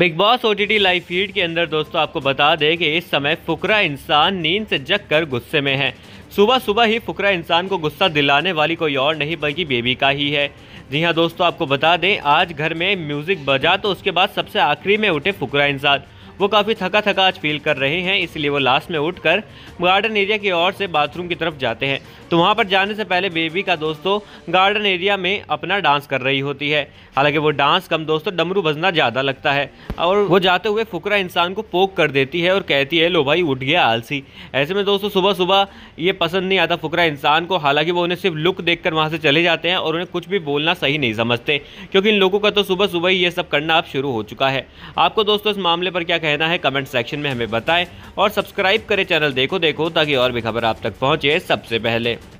big Boss O T live feed के अंदर दोस्तों आपको बता दें कि इस समय फुकरा इंसान नींद से जग कर गुस्से में है सुबह सुबह ही फुकरा इंसान को गुस्सा दिलाने वाली कोई और नहीं बल्कि बेबी का ही है जी हाँ दोस्तों आपको बता दें आज घर में म्यूज़िक बजा तो उसके बाद सबसे आखिरी में उठे फुकरा इंसान वो काफ़ी थका थका आज फील कर रहे हैं इसलिए वो लास्ट में उठकर गार्डन एरिया की ओर से बाथरूम की तरफ जाते हैं तो वहाँ पर जाने से पहले बेबी का दोस्तों गार्डन एरिया में अपना डांस कर रही होती है हालांकि वो डांस कम दोस्तों डमरू बजना ज़्यादा लगता है और वो जाते हुए फुकरा इंसान को पोक कर देती है और कहती है लो भाई उठ गया आलसी ऐसे में दोस्तों सुबह सुबह ये पसंद नहीं आता फुकरा इंसान को हालांकि वो उन्हें सिर्फ लुक देख वहाँ से चले जाते हैं और उन्हें कुछ भी बोलना सही नहीं समझते क्योंकि इन लोगों का तो सुबह सुबह ही ये सब करना अब शुरू हो चुका है आपको दोस्तों इस मामले पर क्या कहना है कमेंट सेक्शन में हमें बताएं और सब्सक्राइब करें चैनल देखो देखो ताकि और भी खबर आप तक पहुंचे सबसे पहले